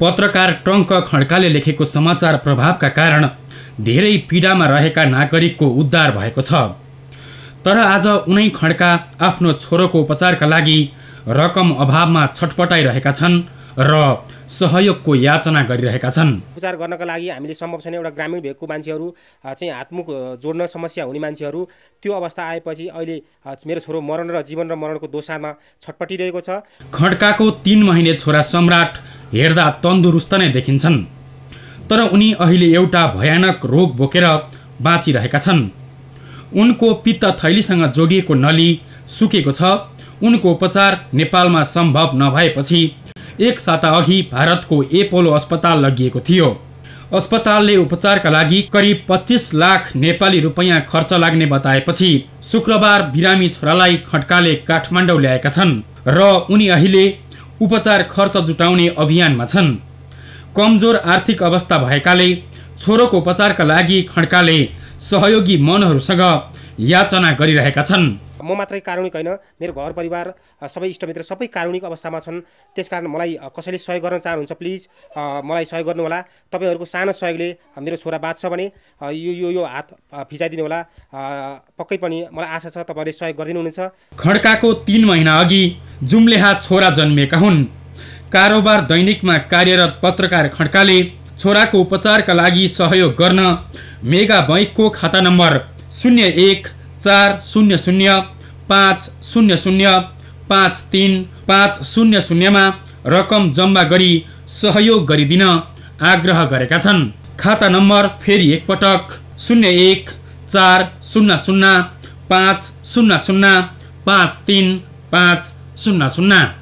पत्रकार टङ्क खड्काले लेखेको समाचार प्रभावका कारण धेरै पीडामा रहेका नागरिकको उद्धार भएको छ तर आज उनै खड्का आफ्नो छोरोको उपचारका लागि रकम अभावमा छटपटाइरहेका छन् र सहयोगको याचना गरिरहेका छन् उपचार गर्नका लागि हामीले सम्भव छैन एउटा ग्रामीण भेगको मान्छेहरू चाहिँ हातमुख जोड्न समस्या हुने मान्छेहरू त्यो अवस्था आएपछि अहिले मेरो छोरो मरण र जीवन र मरणको दोसामा छटपटिरहेको छ खड्काको तिन महिने छोरा सम्राट हेर्दा तन्दुरुस्त नै देखिन्छन् तर उनी अहिले एउटा भयानक रोग बोकेर बाँचिरहेका छन् उनको पित्त थैलीसँग जोडिएको नली सुकेको छ उनको उपचार नेपालमा सम्भव नभएपछि एक साता अघि भारतको एपोलो अस्पताल लगिएको थियो अस्पतालले उपचारका लागि करिब पच्चिस लाख नेपाली रुपैयाँ खर्च लाग्ने बताएपछि शुक्रबार बिरामी छोरालाई खड्काले काठमाडौँ ल्याएका छन् र उनी अहिले उपचार खर्च जुटाउने अभियानमा छन् कमजोर आर्थिक अवस्था भएकाले छोरोको उपचारका लागि खड्काले सहयोगी मनहरूसँग याचना गरिरहेका छन् म मात्रै कारुणिक होइन मेरो घर परिवार सबै इष्टमित्र सबै कारुणिक अवस्थामा छन् त्यसकारण मलाई कसैले सहयोग गर्न चाहनुहुन्छ प्लिज मलाई सहयोग गर्नुहोला तपाईँहरूको सानो सहयोगले मेरो छोरा बाँच्छ भने यो यो यो हात फिजाइदिनु होला पक्कै पनि मलाई आशा छ तपाईँहरूले सहयोग गरिदिनुहुनेछ खड्काको तिन महिना अघि जुम्लेहा छोरा जन्मेका हुन् कारोबार दैनिकमा कार्यरत पत्रकार खड्काले छोराको उपचारका लागि सहयोग गर्न मेगा बैङ्कको खाता नम्बर शून्य एक चार शून्य शून्य पाँच शून्य शून्य पाँच तिन पाँच शून्य शून्यमा रकम जम्मा गरी सहयोग गरिदिन आग्रह गरेका छन् खाता नम्बर फेरि एकपटक शून्य एक चार शून्य शून्य पाँच शून्य शून्य पाँच तिन पाँच शून्य शून्य